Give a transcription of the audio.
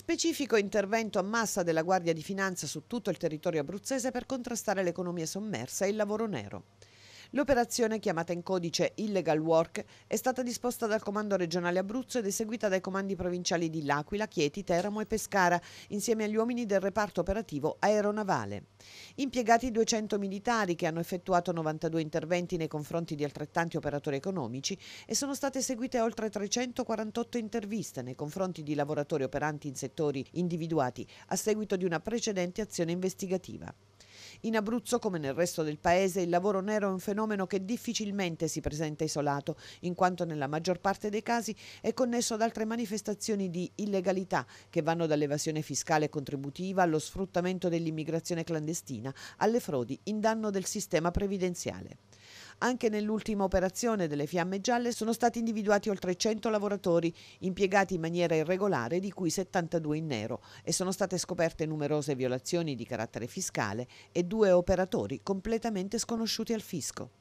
Specifico intervento a massa della Guardia di Finanza su tutto il territorio abruzzese per contrastare l'economia sommersa e il lavoro nero. L'operazione, chiamata in codice Illegal Work, è stata disposta dal Comando regionale Abruzzo ed eseguita dai comandi provinciali di L'Aquila, Chieti, Teramo e Pescara, insieme agli uomini del reparto operativo aeronavale. Impiegati 200 militari che hanno effettuato 92 interventi nei confronti di altrettanti operatori economici e sono state eseguite oltre 348 interviste nei confronti di lavoratori operanti in settori individuati a seguito di una precedente azione investigativa. In Abruzzo, come nel resto del paese, il lavoro nero è un fenomeno che difficilmente si presenta isolato, in quanto nella maggior parte dei casi è connesso ad altre manifestazioni di illegalità che vanno dall'evasione fiscale e contributiva allo sfruttamento dell'immigrazione clandestina, alle frodi in danno del sistema previdenziale. Anche nell'ultima operazione delle Fiamme Gialle sono stati individuati oltre 100 lavoratori impiegati in maniera irregolare, di cui 72 in nero, e sono state scoperte numerose violazioni di carattere fiscale e due operatori completamente sconosciuti al fisco.